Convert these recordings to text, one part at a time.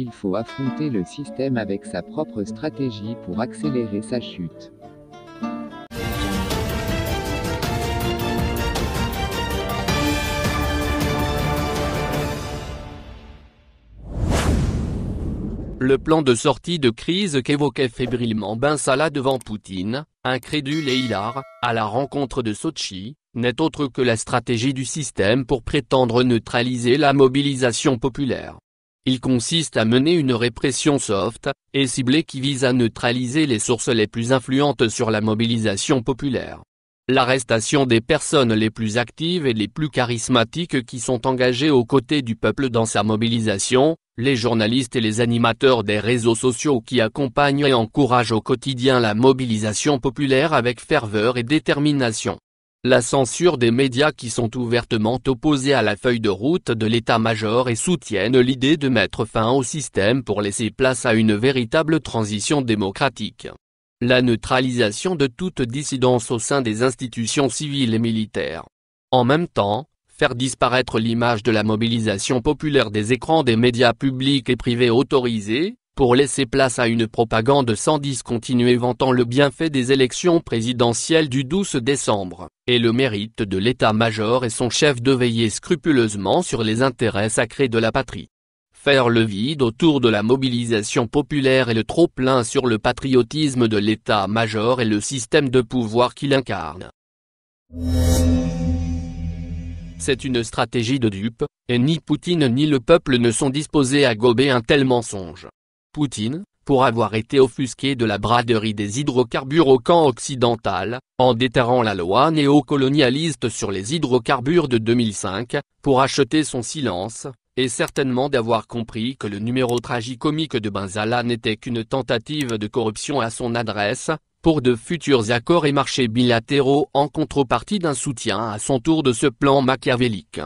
Il faut affronter le système avec sa propre stratégie pour accélérer sa chute. Le plan de sortie de crise qu'évoquait fébrilement Ben devant Poutine, incrédule et hilar, à la rencontre de Sochi, n'est autre que la stratégie du système pour prétendre neutraliser la mobilisation populaire. Il consiste à mener une répression soft, et ciblée qui vise à neutraliser les sources les plus influentes sur la mobilisation populaire. L'arrestation des personnes les plus actives et les plus charismatiques qui sont engagées aux côtés du peuple dans sa mobilisation, les journalistes et les animateurs des réseaux sociaux qui accompagnent et encouragent au quotidien la mobilisation populaire avec ferveur et détermination. La censure des médias qui sont ouvertement opposés à la feuille de route de l'état-major et soutiennent l'idée de mettre fin au système pour laisser place à une véritable transition démocratique. La neutralisation de toute dissidence au sein des institutions civiles et militaires. En même temps, faire disparaître l'image de la mobilisation populaire des écrans des médias publics et privés autorisés, pour laisser place à une propagande sans discontinuer vantant le bienfait des élections présidentielles du 12 décembre, et le mérite de l'état-major et son chef de veiller scrupuleusement sur les intérêts sacrés de la patrie. Faire le vide autour de la mobilisation populaire et le trop-plein sur le patriotisme de l'état-major et le système de pouvoir qu'il incarne. C'est une stratégie de dupe, et ni Poutine ni le peuple ne sont disposés à gober un tel mensonge. Poutine, pour avoir été offusqué de la braderie des hydrocarbures au camp occidental, en déterrant la loi néocolonialiste sur les hydrocarbures de 2005, pour acheter son silence, et certainement d'avoir compris que le numéro comique de Benzala n'était qu'une tentative de corruption à son adresse, pour de futurs accords et marchés bilatéraux en contrepartie d'un soutien à son tour de ce plan machiavélique.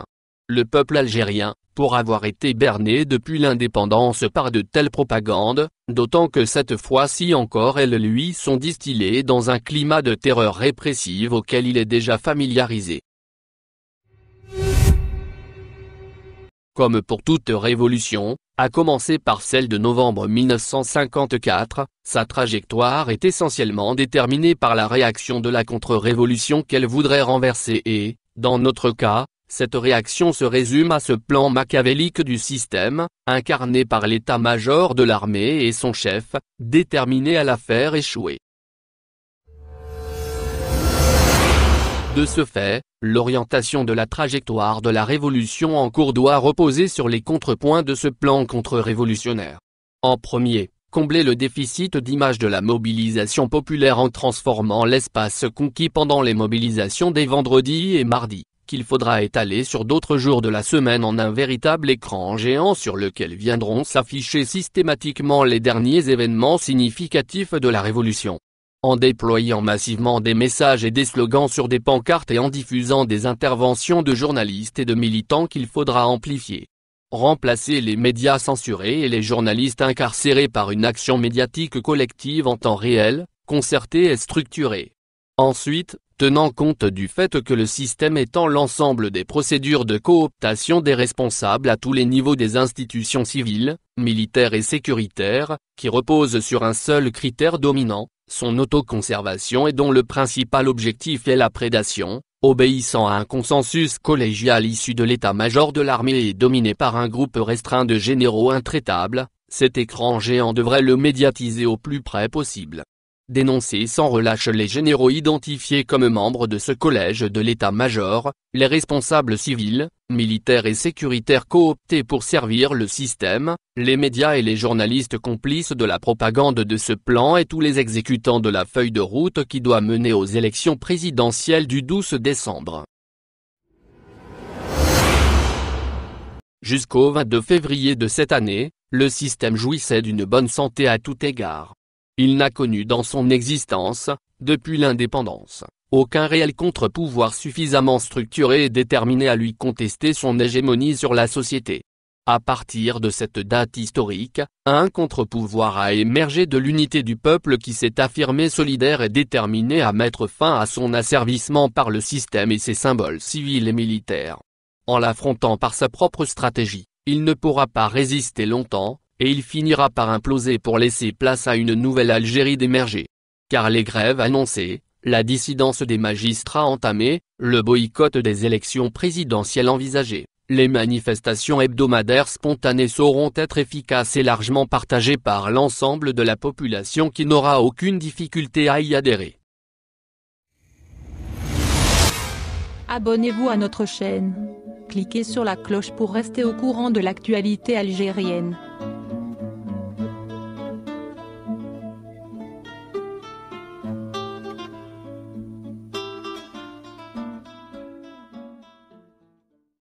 Le peuple algérien, pour avoir été berné depuis l'indépendance par de telles propagandes, d'autant que cette fois-ci encore elles lui sont distillées dans un climat de terreur répressive auquel il est déjà familiarisé. Comme pour toute révolution, à commencer par celle de novembre 1954, sa trajectoire est essentiellement déterminée par la réaction de la contre-révolution qu'elle voudrait renverser et, dans notre cas, cette réaction se résume à ce plan machiavélique du système, incarné par l'état-major de l'armée et son chef, déterminé à la faire échouer. De ce fait, l'orientation de la trajectoire de la révolution en cours doit reposer sur les contrepoints de ce plan contre-révolutionnaire. En premier, combler le déficit d'image de la mobilisation populaire en transformant l'espace conquis pendant les mobilisations des vendredis et mardis qu'il faudra étaler sur d'autres jours de la semaine en un véritable écran géant sur lequel viendront s'afficher systématiquement les derniers événements significatifs de la Révolution. En déployant massivement des messages et des slogans sur des pancartes et en diffusant des interventions de journalistes et de militants qu'il faudra amplifier. Remplacer les médias censurés et les journalistes incarcérés par une action médiatique collective en temps réel, concertée et structurée. Ensuite, tenant compte du fait que le système étant l'ensemble des procédures de cooptation des responsables à tous les niveaux des institutions civiles, militaires et sécuritaires, qui repose sur un seul critère dominant, son autoconservation et dont le principal objectif est la prédation, obéissant à un consensus collégial issu de l'état-major de l'armée et dominé par un groupe restreint de généraux intraitables, cet écran géant devrait le médiatiser au plus près possible dénoncer sans relâche les généraux identifiés comme membres de ce collège de l'état-major, les responsables civils, militaires et sécuritaires cooptés pour servir le système, les médias et les journalistes complices de la propagande de ce plan et tous les exécutants de la feuille de route qui doit mener aux élections présidentielles du 12 décembre. Jusqu'au 22 février de cette année, le système jouissait d'une bonne santé à tout égard. Il n'a connu dans son existence, depuis l'indépendance, aucun réel contre-pouvoir suffisamment structuré et déterminé à lui contester son hégémonie sur la société. À partir de cette date historique, un contre-pouvoir a émergé de l'unité du peuple qui s'est affirmé solidaire et déterminé à mettre fin à son asservissement par le système et ses symboles civils et militaires. En l'affrontant par sa propre stratégie, il ne pourra pas résister longtemps, et il finira par imploser pour laisser place à une nouvelle Algérie d'émerger. Car les grèves annoncées, la dissidence des magistrats entamée, le boycott des élections présidentielles envisagées, les manifestations hebdomadaires spontanées sauront être efficaces et largement partagées par l'ensemble de la population qui n'aura aucune difficulté à y adhérer. Abonnez-vous à notre chaîne. Cliquez sur la cloche pour rester au courant de l'actualité algérienne.